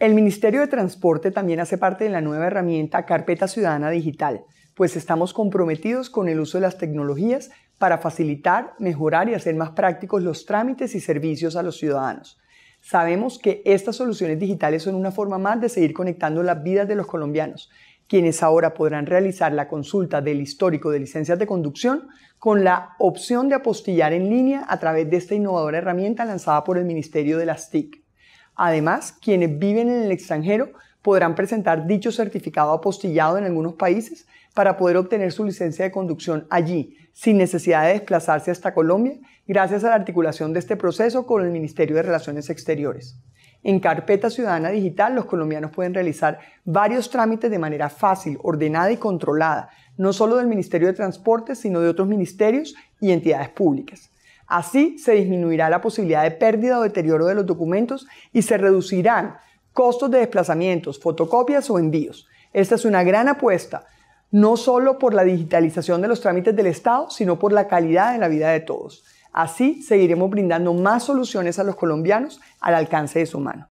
El Ministerio de Transporte también hace parte de la nueva herramienta Carpeta Ciudadana Digital, pues estamos comprometidos con el uso de las tecnologías para facilitar, mejorar y hacer más prácticos los trámites y servicios a los ciudadanos. Sabemos que estas soluciones digitales son una forma más de seguir conectando las vidas de los colombianos, quienes ahora podrán realizar la consulta del histórico de licencias de conducción con la opción de apostillar en línea a través de esta innovadora herramienta lanzada por el Ministerio de las TIC. Además, quienes viven en el extranjero podrán presentar dicho certificado apostillado en algunos países para poder obtener su licencia de conducción allí, sin necesidad de desplazarse hasta Colombia, gracias a la articulación de este proceso con el Ministerio de Relaciones Exteriores. En Carpeta Ciudadana Digital, los colombianos pueden realizar varios trámites de manera fácil, ordenada y controlada, no solo del Ministerio de Transportes, sino de otros ministerios y entidades públicas. Así se disminuirá la posibilidad de pérdida o deterioro de los documentos y se reducirán costos de desplazamientos, fotocopias o envíos. Esta es una gran apuesta, no solo por la digitalización de los trámites del Estado, sino por la calidad de la vida de todos. Así seguiremos brindando más soluciones a los colombianos al alcance de su mano.